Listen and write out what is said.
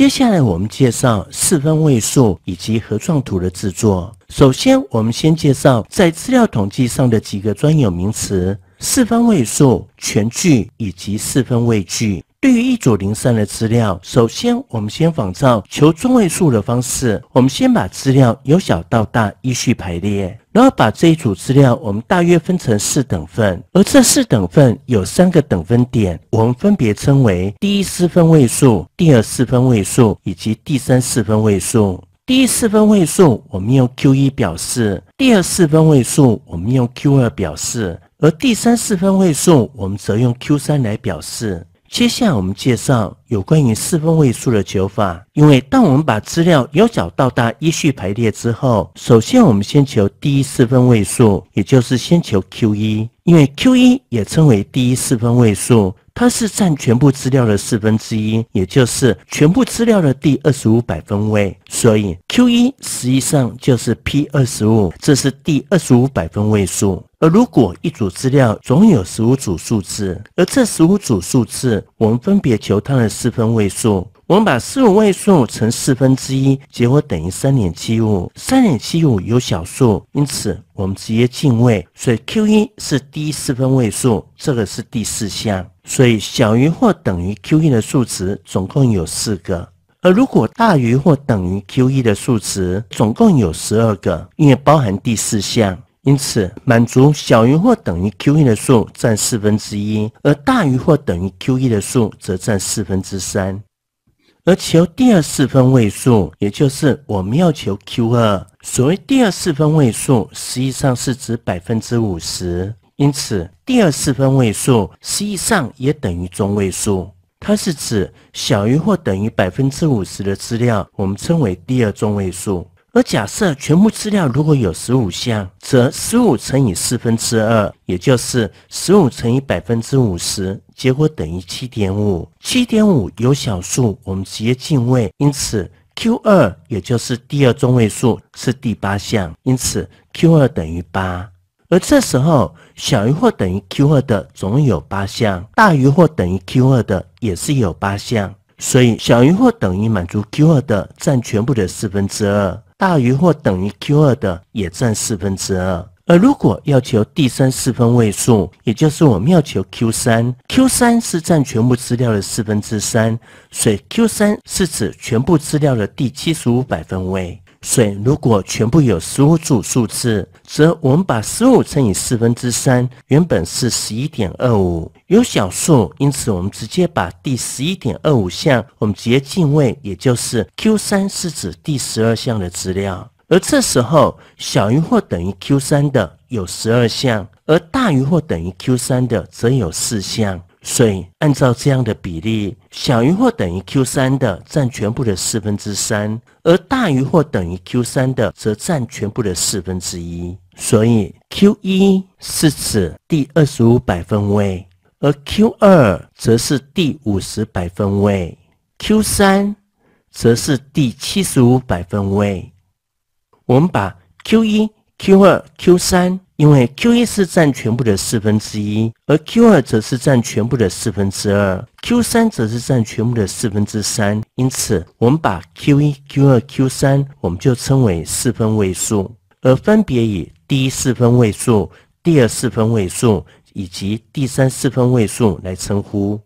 接下来我们介绍四分位数以及合状图的制作。首先，我们先介绍在资料统计上的几个专有名词：四分位数、全距以及四分位距。对于一组零散的资料，首先我们先仿照求中位数的方式，我们先把资料由小到大依序排列。然后把这一组资料，我们大约分成四等份，而这四等份有三个等分点，我们分别称为第一四分位数、第二四分位数以及第三四分位数。第一四分位数我们用 Q 一表示，第二四分位数我们用 Q 二表示，而第三四分位数我们则用 Q 三来表示。接下来我们介绍有关于四分位数的求法，因为当我们把资料由小到大依序排列之后，首先我们先求第一四分位数，也就是先求 Q 一，因为 Q 一也称为第一四分位数。它是占全部资料的四分之一，也就是全部资料的第二十五百分位，所以 Q 一实际上就是 P 二十五，这是第二十五百分位数。而如果一组资料总有十五组数字，而这十五组数字我们分别求它的四分位数。我们把四五位数乘四分之一，结果等于三点七五。三点七五有小数，因此我们直接进位，所以 Q 一是第四分位数，这个是第四项。所以小于或等于 Q 一的数值总共有四个，而如果大于或等于 Q 一的数值总共有十二个，因为包含第四项。因此，满足小于或等于 Q 一的数占四分之一，而大于或等于 Q 一的数则占四分之三。而求第二四分位数，也就是我们要求 Q 二。所谓第二四分位数，实际上是指百分之五十。因此，第二四分位数实际上也等于中位数。它是指小于或等于百分之五十的资料，我们称为第二中位数。而假设全部资料如果有十五项，则十五乘以四分之二，也就是十五乘以百分之五十。结果等于七点五，七点五有小数，我们直接进位，因此 Q 二也就是第二中位数是第八项，因此 Q 二等于八。而这时候小于或等于 Q 二的总有八项，大于或等于 Q 二的也是有八项，所以小于或等于满足 Q 二的占全部的四分之二，大于或等于 Q 二的也占四分之二。而如果要求第三四分位数，也就是我们要求 Q 三，Q 三是占全部资料的四分之三，所以 Q 三是指全部资料的第七十五百分位。所以如果全部有十五组数字，则我们把十五乘以四分之三，原本是十一点二五，有小数，因此我们直接把第十一点二五项，我们直接进位，也就是 Q 三是指第十二项的资料。而这时候，小于或等于 Q3 的有十二项，而大于或等于 Q3 的则有四项。所以，按照这样的比例，小于或等于 Q3 的占全部的四分之三，而大于或等于 Q3 的则占全部的四分之一。所以，Q1 是指第二十五百分位，而 Q2 则是第五十百分位，Q3 则是第七十五百分位。我们把 q 一、q 二、q 三，因为 q 一是占全部的四分之一，而 q 二则是占全部的四分之二，q 三则是占全部的四分之三。因此，我们把 q 一、q 二、q 三，我们就称为四分位数，而分别以第一四分位数、第二四分位数以及第三四分位数来称呼。